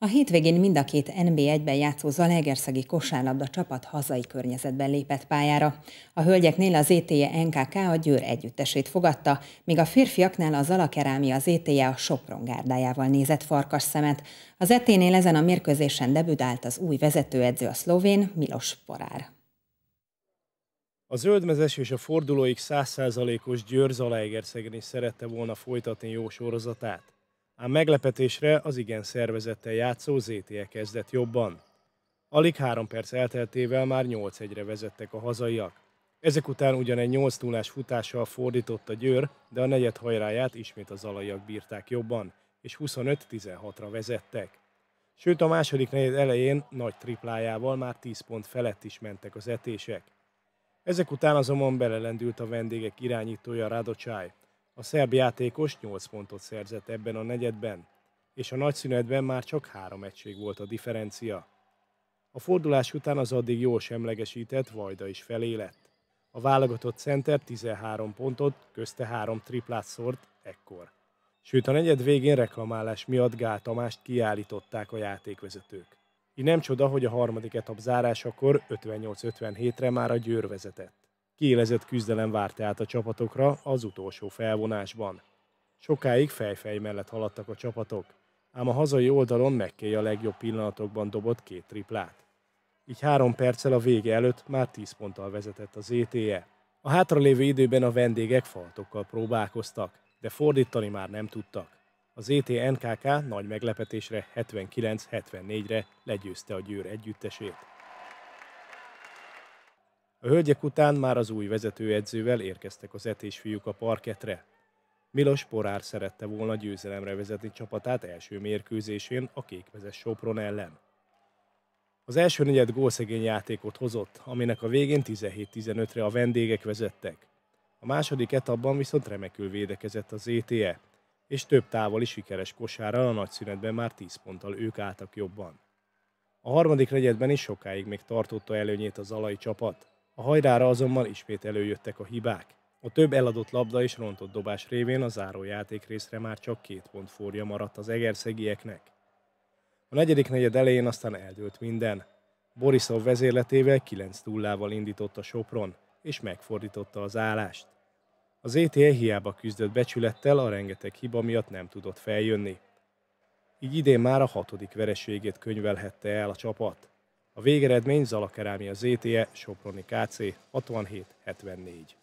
A hétvégén mind a két NB1-ben játszó Zalaegerszegi kosárlabda csapat hazai környezetben lépett pályára. A hölgyeknél az ETE NKK a Győr együttesét fogadta, míg a férfiaknál az Alakerámi az ETE a Sopron gárdájával nézett farkas szemet. Az eténél ezen a mérkőzésen debütált az új vezetőedző a szlovén Milos Porár. A zöldmezes és a fordulóik 100%-os Győr Zalaegerszegen is szerette volna folytatni jó sorozatát ám meglepetésre az igen szervezettel játszó ZTE kezdett jobban. Alig három perc elteltével már 8-1-re vezettek a hazaiak. Ezek után ugyan egy 8 0 futással fordított a Győr, de a negyed hajráját ismét az alaiak bírták jobban, és 25-16-ra vezettek. Sőt, a második negyed elején nagy triplájával már 10 pont felett is mentek az etések. Ezek után azonban belelendült a vendégek irányítója Radocsáj. A szerb játékos 8 pontot szerzett ebben a negyedben, és a nagyszünetben már csak három egység volt a differencia. A fordulás után az addig jól semlegesített Vajda is felé lett. A válogatott center 13 pontot, közte három triplát szort ekkor. Sőt a negyed végén reklamálás miatt Gál Tamást kiállították a játékvezetők. Így nem csoda, hogy a harmadik etap zárásakor 58-57-re már a Győr vezetett. Kiélezett küzdelem várta át a csapatokra az utolsó felvonásban. Sokáig fejfej mellett haladtak a csapatok, ám a hazai oldalon megkéj a legjobb pillanatokban dobott két triplát. Így három perccel a vége előtt már 10 ponttal vezetett az étéje. E. A hátralévő időben a vendégek faltokkal próbálkoztak, de fordítani már nem tudtak. Az ET e NKK nagy meglepetésre 79-74-re legyőzte a Győr együttesét. A hölgyek után már az új vezetőedzővel érkeztek az fiúk a parketre. Milos Porár szerette volna győzelemre vezetni csapatát első mérkőzésén a kékvezes Sopron ellen. Az első negyed gólszegény játékot hozott, aminek a végén 17-15-re a vendégek vezettek. A második etapban viszont remekül védekezett az ETE, e, és több távoli sikeres kosárral a nagyszünetben már 10 ponttal ők álltak jobban. A harmadik negyedben is sokáig még tartotta előnyét az alai csapat, a hajrára azonban ismét előjöttek a hibák. A több eladott labda és rontott dobás révén a zárójáték részre már csak két pont forja maradt az egerszegieknek. A negyedik negyed elején aztán eldőlt minden. Borisov vezérletével 9 túllával indított a Sopron, és megfordította az állást. Az ETE hiába küzdött becsülettel, a rengeteg hiba miatt nem tudott feljönni. Így idén már a hatodik vereségét könyvelhette el a csapat. A végeredmény kerámia ZTE Soproni KC 6774.